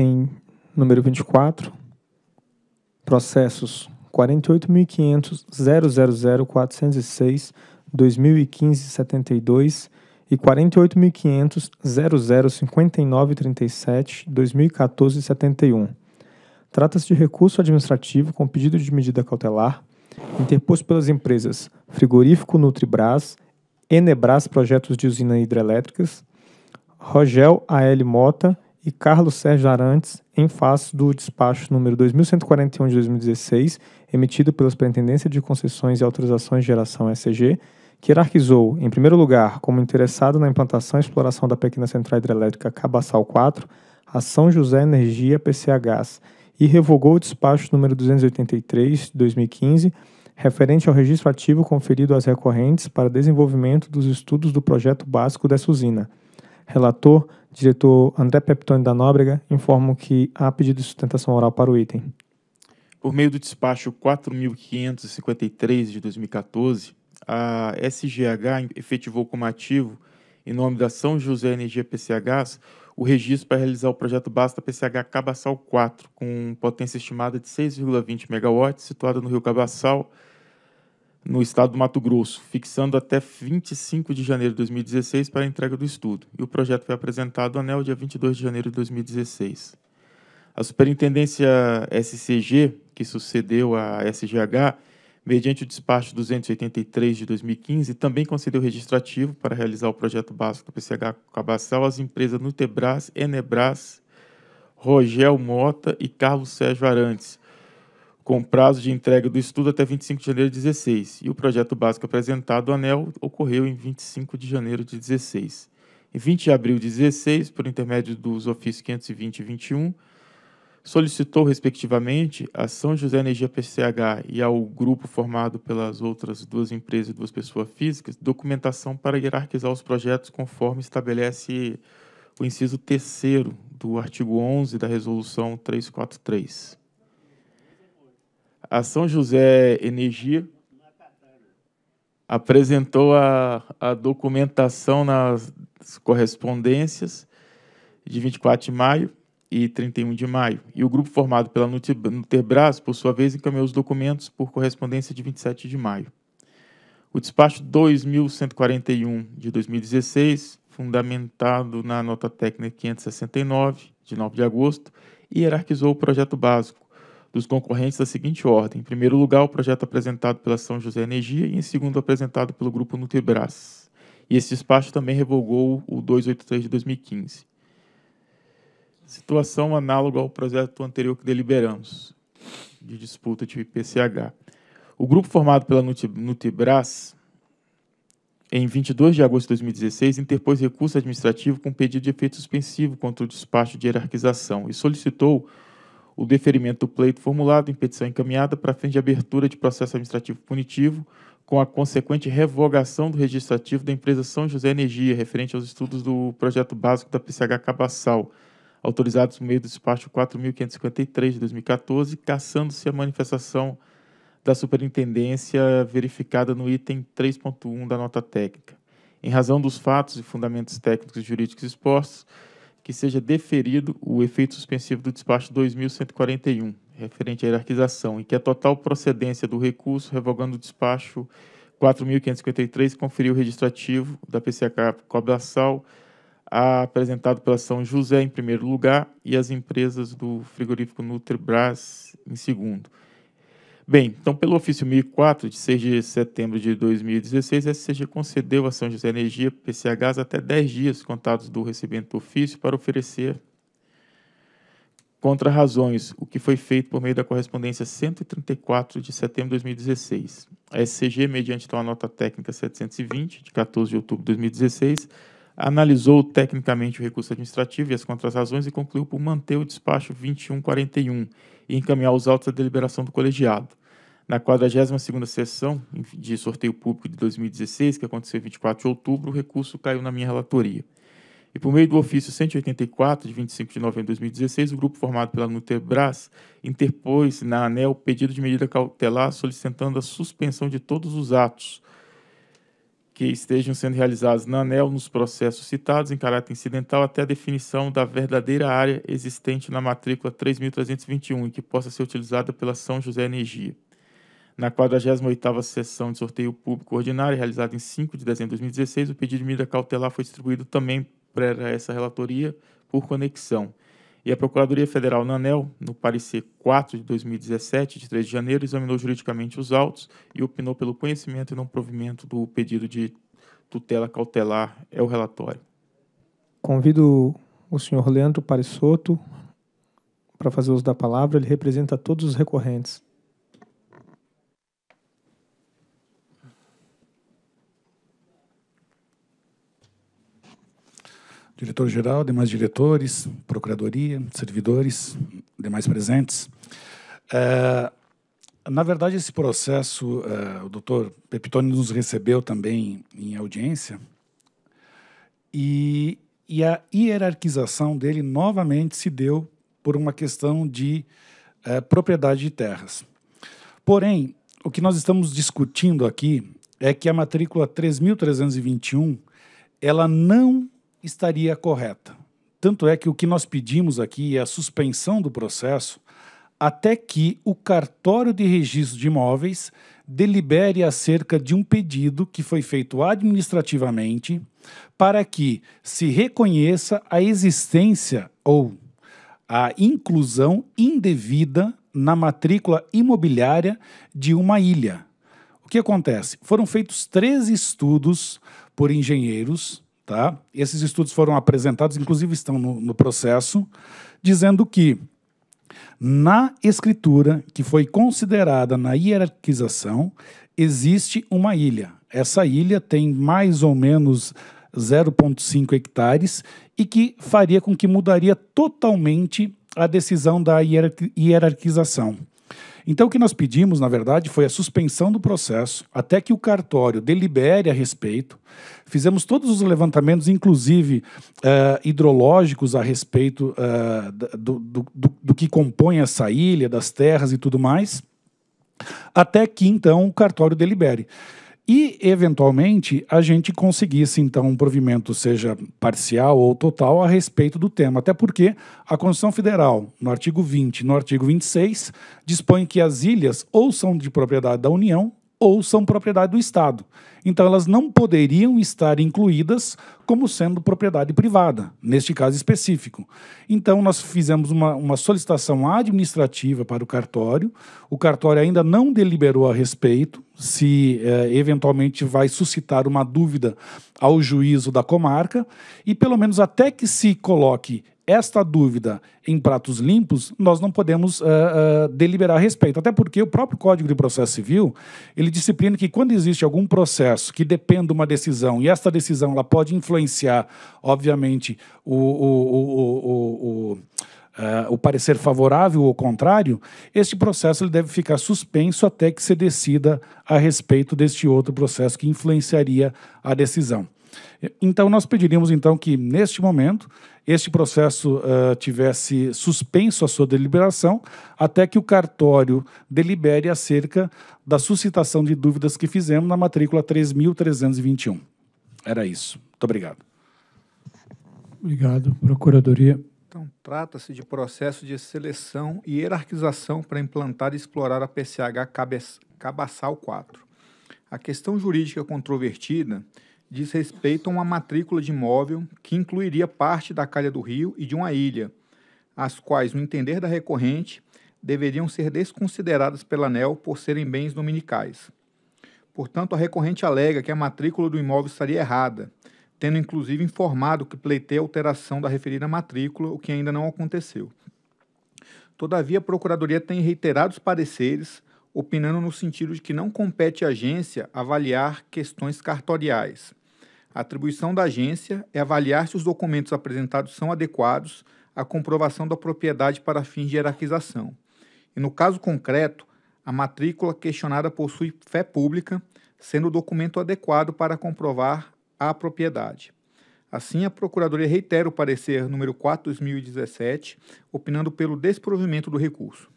item número 24, processos 48.500.000.406.2015.72 e 48.500.0059.37.2014.71. Trata-se de recurso administrativo com pedido de medida cautelar interposto pelas empresas Frigorífico Nutribras, Enebras Projetos de Usina Hidrelétricas, Rogel A.L. Mota e Carlos Sérgio Arantes em face do despacho número 2141 de 2016, emitido pela Superintendência de Concessões e Autorizações de Geração SCG, que hierarquizou, em primeiro lugar, como interessado na implantação e exploração da pequena central hidrelétrica Cabaçal 4, a São José Energia Gás, e revogou o despacho número 283 de 2015, referente ao registro ativo conferido às recorrentes para desenvolvimento dos estudos do projeto básico dessa usina Relator, diretor André Peptoni da Nóbrega, informo que há pedido de sustentação oral para o item. Por meio do despacho 4.553 de 2014, a SGH efetivou como ativo, em nome da São José Energia PCH, o registro para realizar o projeto Basta PCH Cabaçal 4, com potência estimada de 6,20 MW, situada no Rio Cabaçal, no estado do Mato Grosso, fixando até 25 de janeiro de 2016 para a entrega do estudo. E o projeto foi apresentado ao ANEL dia 22 de janeiro de 2016. A Superintendência SCG, que sucedeu à SGH, mediante o despacho 283 de 2015, também concedeu registrativo para realizar o projeto básico do PCH Cabaçal às empresas Nutebras, Enebras, Rogel Mota e Carlos Sérgio Arantes, com prazo de entrega do estudo até 25 de janeiro de 16, e o projeto básico apresentado, o ANEL, ocorreu em 25 de janeiro de 16. Em 20 de abril de 16, por intermédio dos ofícios 520 e 21, solicitou, respectivamente, a São José Energia PCH e ao grupo formado pelas outras duas empresas e duas pessoas físicas documentação para hierarquizar os projetos conforme estabelece o inciso terceiro do artigo 11 da Resolução 343 a São José Energia apresentou a, a documentação nas correspondências de 24 de maio e 31 de maio. E o grupo formado pela Nuterbras, por sua vez, encaminhou os documentos por correspondência de 27 de maio. O despacho 2141 de 2016, fundamentado na nota técnica 569 de 9 de agosto, hierarquizou o projeto básico, dos concorrentes da seguinte ordem. Em primeiro lugar, o projeto apresentado pela São José Energia e, em segundo, apresentado pelo Grupo Nutebras. E esse despacho também revogou o 283 de 2015. Situação análoga ao projeto anterior que deliberamos, de disputa de IPCH. O grupo formado pela Nutebras, em 22 de agosto de 2016, interpôs recurso administrativo com pedido de efeito suspensivo contra o despacho de hierarquização e solicitou o deferimento do pleito formulado em petição encaminhada para fim de abertura de processo administrativo punitivo, com a consequente revogação do registro ativo da empresa São José Energia, referente aos estudos do projeto básico da PCH Cabassal, autorizados no meio do despacho 4.553 de 2014, caçando-se a manifestação da superintendência verificada no item 3.1 da nota técnica. Em razão dos fatos e fundamentos técnicos e jurídicos expostos, que seja deferido o efeito suspensivo do despacho 2141, referente à hierarquização, e que a total procedência do recurso revogando o despacho 4.553 conferiu o registrativo da PCH Cobraçal, apresentado pela São José em primeiro lugar e as empresas do frigorífico Nutribras em segundo. Bem, então, pelo ofício 1004, de 6 de setembro de 2016, a SCG concedeu a São José Energia PCHs até 10 dias contados do recebimento do ofício para oferecer contrarrazões, o que foi feito por meio da correspondência 134 de setembro de 2016. A SCG, mediante então a nota técnica 720, de 14 de outubro de 2016, analisou tecnicamente o recurso administrativo e as contrarrazões e concluiu por manter o despacho 2141 e encaminhar os autos à deliberação do colegiado. Na 42 sessão de sorteio público de 2016, que aconteceu em 24 de outubro, o recurso caiu na minha relatoria. E por meio do ofício 184, de 25 de novembro de 2016, o grupo formado pela Nutebras interpôs na ANEL pedido de medida cautelar solicitando a suspensão de todos os atos que estejam sendo realizados na ANEL nos processos citados em caráter incidental até a definição da verdadeira área existente na matrícula 3.321 e que possa ser utilizada pela São José Energia. Na 48ª sessão de sorteio público ordinário, realizada em 5 de dezembro de 2016, o pedido de medida cautelar foi distribuído também para essa relatoria por conexão. E a Procuradoria Federal, na ANEL, no parecer 4 de 2017, de 3 de janeiro, examinou juridicamente os autos e opinou pelo conhecimento e não provimento do pedido de tutela cautelar. É o relatório. Convido o senhor Leandro Parisotto para fazer uso da palavra. Ele representa todos os recorrentes. diretor-geral, demais diretores, procuradoria, servidores, demais presentes. É, na verdade, esse processo, é, o doutor Pepitone nos recebeu também em audiência, e, e a hierarquização dele novamente se deu por uma questão de é, propriedade de terras. Porém, o que nós estamos discutindo aqui é que a matrícula 3321 ela não estaria correta. Tanto é que o que nós pedimos aqui é a suspensão do processo até que o cartório de registro de imóveis delibere acerca de um pedido que foi feito administrativamente para que se reconheça a existência ou a inclusão indevida na matrícula imobiliária de uma ilha. O que acontece? Foram feitos três estudos por engenheiros Tá? Esses estudos foram apresentados, inclusive estão no, no processo, dizendo que na escritura que foi considerada na hierarquização existe uma ilha. Essa ilha tem mais ou menos 0,5 hectares e que faria com que mudaria totalmente a decisão da hierarquização. Então, o que nós pedimos, na verdade, foi a suspensão do processo até que o cartório delibere a respeito. Fizemos todos os levantamentos, inclusive uh, hidrológicos, a respeito uh, do, do, do, do que compõe essa ilha, das terras e tudo mais, até que então o cartório delibere e, eventualmente, a gente conseguisse, então, um provimento, seja parcial ou total, a respeito do tema. Até porque a Constituição Federal, no artigo 20 e no artigo 26, dispõe que as ilhas ou são de propriedade da União ou são propriedade do Estado. Então, elas não poderiam estar incluídas como sendo propriedade privada, neste caso específico. Então, nós fizemos uma, uma, solicitação administrativa para o cartório. O cartório ainda não deliberou a respeito, se eh, eventualmente vai suscitar uma dúvida ao juízo da comarca. E, pelo menos até que se coloque esta dúvida em pratos limpos, nós não podemos uh, uh, deliberar a respeito. Até porque o próprio Código de Processo Civil, ele disciplina que quando existe algum processo que dependa de uma decisão, e esta decisão ela pode influenciar, obviamente, o, o, o, o Uh, o parecer favorável ou contrário, este processo ele deve ficar suspenso até que se decida a respeito deste outro processo que influenciaria a decisão. Então, nós pediríamos então que, neste momento, este processo uh, tivesse suspenso a sua deliberação até que o cartório delibere acerca da suscitação de dúvidas que fizemos na matrícula 3.321. Era isso. Muito obrigado. Obrigado. Procuradoria. Então, trata-se de processo de seleção e hierarquização para implantar e explorar a PCH Cabeçal 4. A questão jurídica controvertida diz respeito a uma matrícula de imóvel que incluiria parte da calha do rio e de uma ilha, as quais, no entender da recorrente, deveriam ser desconsideradas pela ANEL por serem bens dominicais. Portanto, a recorrente alega que a matrícula do imóvel estaria errada, tendo inclusive informado que pleiteia alteração da referida matrícula, o que ainda não aconteceu. Todavia, a Procuradoria tem reiterado os pareceres, opinando no sentido de que não compete à agência avaliar questões cartoriais a atribuição da agência é avaliar se os documentos apresentados são adequados à comprovação da propriedade para fins de hierarquização. E no caso concreto, a matrícula questionada possui fé pública, sendo o documento adequado para comprovar a propriedade. Assim, a Procuradoria reitera o parecer número 4/2017, opinando pelo desprovimento do recurso.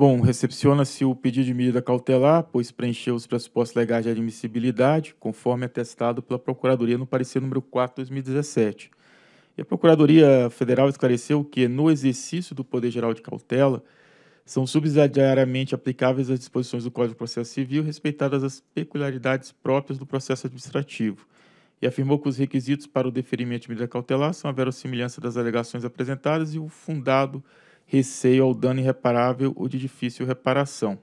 Bom, recepciona-se o pedido de medida cautelar, pois preencheu os pressupostos legais de admissibilidade, conforme atestado pela Procuradoria no parecer número 4 2017. E a Procuradoria Federal esclareceu que, no exercício do poder geral de cautela, são subsidiariamente aplicáveis as disposições do Código de Processo Civil, respeitadas as peculiaridades próprias do processo administrativo, e afirmou que os requisitos para o deferimento de medida cautelar são a verossimilhança das alegações apresentadas e o fundado receio ao dano irreparável ou de difícil reparação.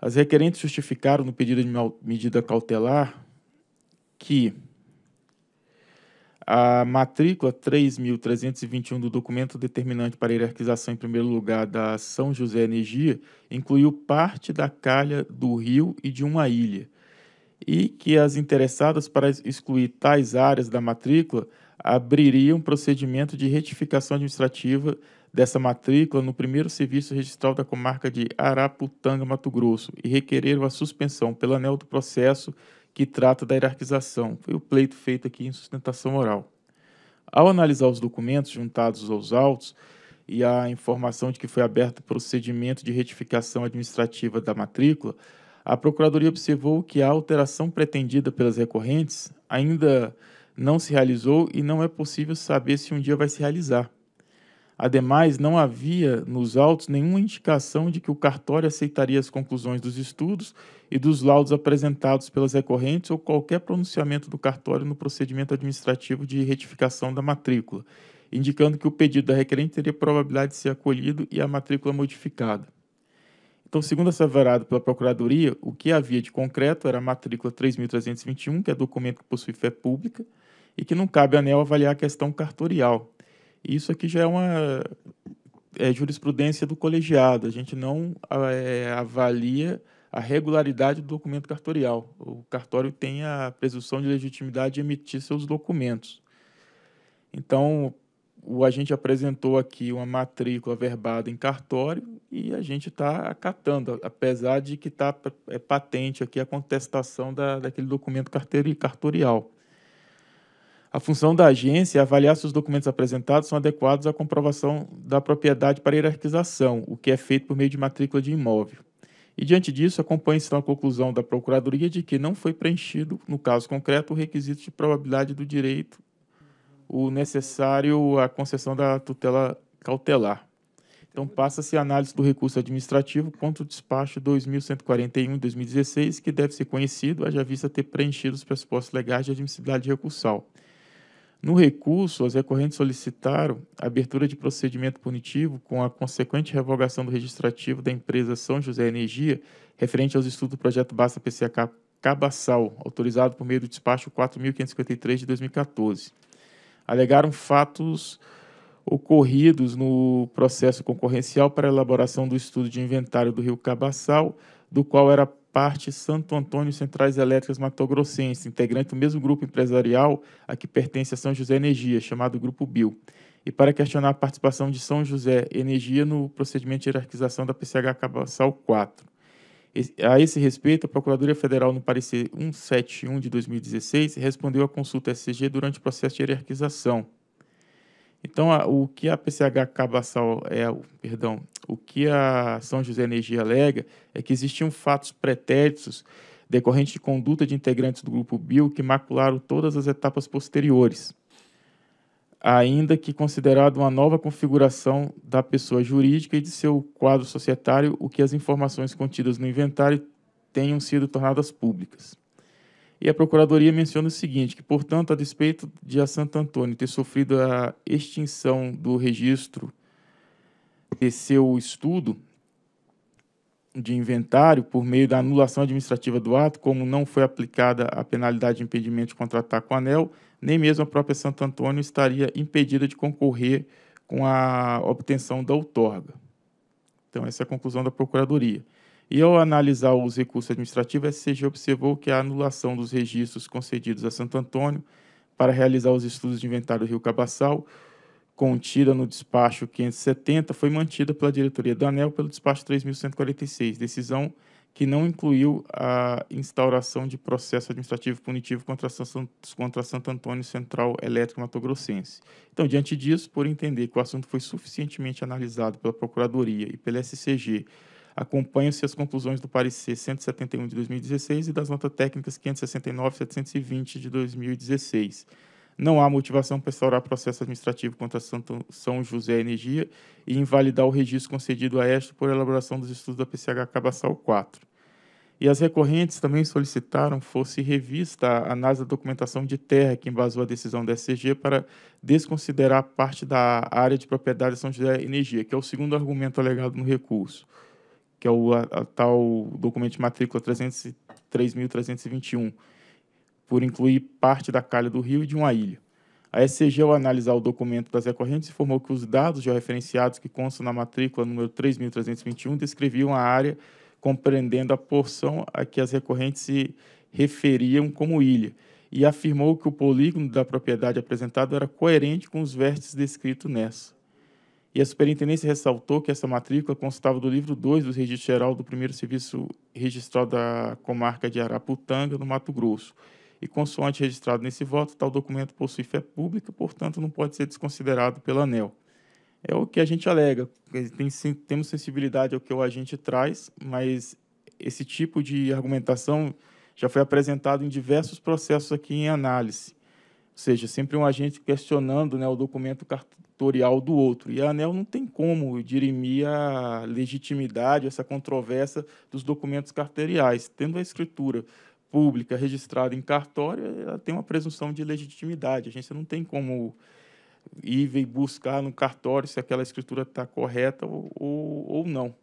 As requerentes justificaram no pedido de medida cautelar que a matrícula 3.321 do documento determinante para a hierarquização em primeiro lugar da São José Energia incluiu parte da calha do rio e de uma ilha, e que as interessadas para excluir tais áreas da matrícula abririam procedimento de retificação administrativa dessa matrícula no primeiro serviço registral da comarca de Araputanga, Mato Grosso, e requereram a suspensão pelo anel do processo que trata da hierarquização. Foi o pleito feito aqui em sustentação oral. Ao analisar os documentos juntados aos autos e a informação de que foi aberto procedimento de retificação administrativa da matrícula, a Procuradoria observou que a alteração pretendida pelas recorrentes ainda não se realizou e não é possível saber se um dia vai se realizar. Ademais, não havia nos autos nenhuma indicação de que o cartório aceitaria as conclusões dos estudos e dos laudos apresentados pelas recorrentes ou qualquer pronunciamento do cartório no procedimento administrativo de retificação da matrícula, indicando que o pedido da requerente teria probabilidade de ser acolhido e a matrícula modificada. Então, segundo asseverado pela Procuradoria, o que havia de concreto era a matrícula 3.321, que é documento que possui fé pública, e que não cabe a ANEL avaliar a questão cartorial, isso aqui já é uma é, jurisprudência do colegiado. A gente não é, avalia a regularidade do documento cartorial. O cartório tem a presunção de legitimidade de emitir seus documentos. Então, o agente apresentou aqui uma matrícula verbada em cartório e a gente está acatando, apesar de que está é, patente aqui a contestação da, daquele documento cartorial. A função da agência é avaliar se os documentos apresentados são adequados à comprovação da propriedade para hierarquização, o que é feito por meio de matrícula de imóvel. E, diante disso, acompanha-se então a conclusão da Procuradoria de que não foi preenchido, no caso concreto, o requisito de probabilidade do direito, o necessário à concessão da tutela cautelar. Então, passa-se a análise do recurso administrativo contra o despacho 2141 2016, que deve ser conhecido, haja vista ter preenchido os pressupostos legais de admissibilidade recursal. No recurso, as recorrentes solicitaram a abertura de procedimento punitivo com a consequente revogação do registrativo da empresa São José Energia, referente aos estudos do projeto Basta PCH Cabaçal, autorizado por meio do despacho 4.553 de 2014. Alegaram fatos ocorridos no processo concorrencial para elaboração do estudo de inventário do rio Cabaçal, do qual era parte Santo Antônio Centrais Elétricas Mato Grossense, integrante do mesmo grupo empresarial a que pertence a São José Energia, chamado Grupo Bio, e para questionar a participação de São José Energia no procedimento de hierarquização da PCH Cabaçal 4. A esse respeito, a Procuradoria Federal, no parecer 171 de 2016, respondeu à consulta SCG durante o processo de hierarquização, então, a, o que a PCH Cabaçal é, perdão, o que a São José Energia alega é que existiam fatos pretéritos decorrentes de conduta de integrantes do grupo Bio que macularam todas as etapas posteriores, ainda que considerado uma nova configuração da pessoa jurídica e de seu quadro societário, o que as informações contidas no inventário tenham sido tornadas públicas. E a Procuradoria menciona o seguinte: que, portanto, a despeito de a Santo Antônio ter sofrido a extinção do registro de seu estudo de inventário por meio da anulação administrativa do ato, como não foi aplicada a penalidade de impedimento de contratar com o ANEL, nem mesmo a própria Santo Antônio estaria impedida de concorrer com a obtenção da outorga. Então, essa é a conclusão da Procuradoria. E ao analisar os recursos administrativos, a SCG observou que a anulação dos registros concedidos a Santo Antônio para realizar os estudos de inventário do Rio Cabaçal, contida no despacho 570, foi mantida pela diretoria da ANEL pelo despacho 3146, decisão que não incluiu a instauração de processo administrativo punitivo contra, contra Santo Antônio Central Elétrico Mato Grossense. Então, diante disso, por entender que o assunto foi suficientemente analisado pela Procuradoria e pela SCG acompanham-se as conclusões do parecer 171 de 2016 e das notas técnicas 569 e 720 de 2016. Não há motivação para instaurar processo administrativo contra Santo São José Energia e invalidar o registro concedido a esta por elaboração dos estudos da PCH Cabaçal 4. E as recorrentes também solicitaram fosse revista a análise da documentação de terra que embasou a decisão da SCG para desconsiderar parte da área de propriedade de São José Energia, que é o segundo argumento alegado no recurso que é o a, a tal documento de matrícula 303.321, por incluir parte da calha do rio e de uma ilha. A SCG, ao analisar o documento das recorrentes, informou que os dados georreferenciados que constam na matrícula número 3.321 descreviam a área compreendendo a porção a que as recorrentes se referiam como ilha, e afirmou que o polígono da propriedade apresentado era coerente com os vértices descritos nessa e a superintendência ressaltou que essa matrícula constava do livro 2 do registro geral do primeiro serviço registral da comarca de Araputanga, no Mato Grosso. E consoante registrado nesse voto, tal documento possui fé pública, portanto não pode ser desconsiderado pela ANEL. É o que a gente alega. Tem, sim, temos sensibilidade ao que o agente traz, mas esse tipo de argumentação já foi apresentado em diversos processos aqui em análise. Ou seja, sempre um agente questionando né, o documento cartório do outro. E a ANEL não tem como dirimir a legitimidade, essa controvérsia dos documentos carteriais. Tendo a escritura pública registrada em cartório, ela tem uma presunção de legitimidade. A gente não tem como ir e buscar no cartório se aquela escritura está correta ou, ou, ou não.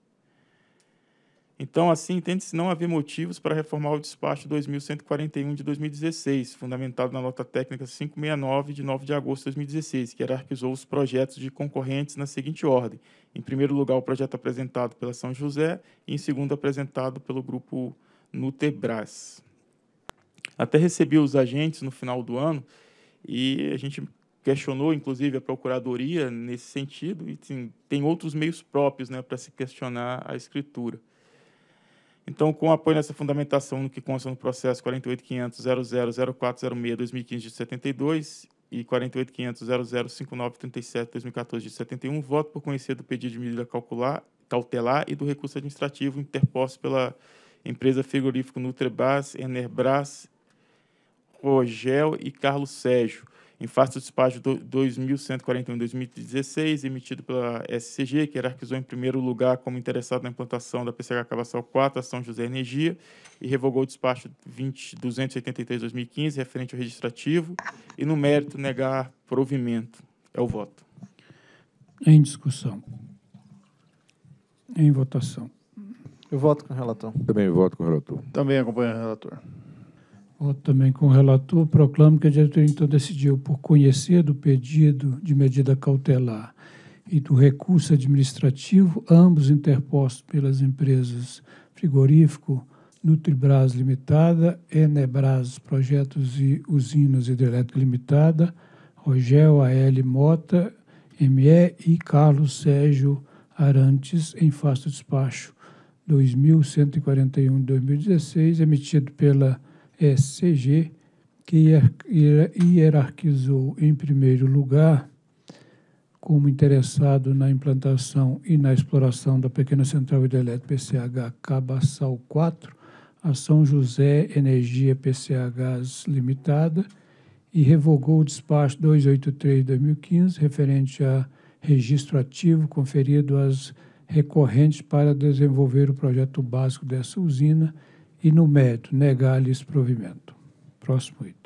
Então, assim, entende-se não haver motivos para reformar o despacho 2141 de 2016, fundamentado na nota técnica 569 de 9 de agosto de 2016, que hierarquizou os projetos de concorrentes na seguinte ordem: em primeiro lugar, o projeto apresentado pela São José, e em segundo, apresentado pelo grupo Nutebras. Até recebi os agentes no final do ano e a gente questionou, inclusive, a procuradoria nesse sentido e tem, tem outros meios próprios né, para se questionar a escritura. Então, com apoio nessa fundamentação no que consta no processo 48.500.000406-2015 de 72 e 48.500.005937-2014 de 71, voto por conhecer do pedido de medida calcular, cautelar e do recurso administrativo interposto pela empresa frigorífico Nutrebras, Enerbras, Rogel e Carlos Sérgio, do despacho 2141 2016, emitido pela SCG, que hierarquizou em primeiro lugar como interessado na implantação da PCH Cabaçal 4, a São José Energia, e revogou o despacho 2283 2015, referente ao registrativo, e no mérito negar provimento. É o voto. Em discussão. Em votação. Eu voto com o relator. Também voto com o relator. Também acompanho o relator. Voto também com o relator. Proclamo que a diretoria então decidiu por conhecer do pedido de medida cautelar e do recurso administrativo, ambos interpostos pelas empresas Frigorífico, Nutribras Limitada, Enebras Projetos e Usinas Hidrelétrica Limitada, Rogel A.L. Mota, ME e Carlos Sérgio Arantes, em face do despacho 2141-2016, emitido pela SCG que hierarquizou em primeiro lugar como interessado na implantação e na exploração da pequena central hidrelétrica PCH Cabaçal 4, a São José Energia PCHs Limitada, e revogou o despacho 283-2015, referente a registro ativo conferido às recorrentes para desenvolver o projeto básico dessa usina, e no mérito negar-lhes provimento. Próximo item.